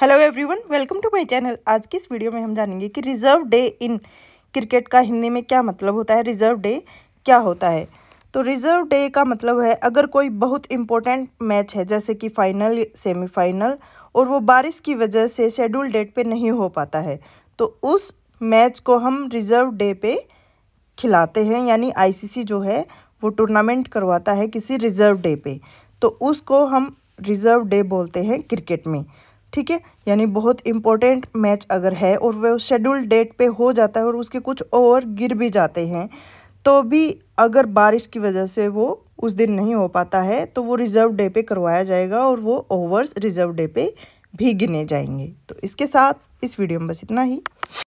hello everyone welcome to my channel आज की इस वीडियो में हम जानेंगे कि रिज़र्व डे इन क्रिकेट का हिंदी में क्या मतलब होता है रिज़र्व डे क्या होता है तो रिज़र्व डे का मतलब है अगर कोई बहुत इम्पोर्टेंट मैच है जैसे कि फ़ाइनल सेमीफाइनल और वो बारिश की वजह से शेड्यूल डेट पे नहीं हो पाता है तो उस मैच को हम रिज़र्व डे पे खिलाते हैं यानी आईसीसी जो है वो टूर्नामेंट करवाता है किसी रिज़र्व डे पे तो उसको हम रिज़र्व डे बोलते हैं क्रिकेट में ठीक है यानी बहुत इम्पोर्टेंट मैच अगर है और वह शेड्यूल डेट पे हो जाता है और उसके कुछ ओवर गिर भी जाते हैं तो भी अगर बारिश की वजह से वो उस दिन नहीं हो पाता है तो वो रिज़र्व डे पे करवाया जाएगा और वो ओवर्स रिज़र्व डे पे भी गिने जाएंगे तो इसके साथ इस वीडियो में बस इतना ही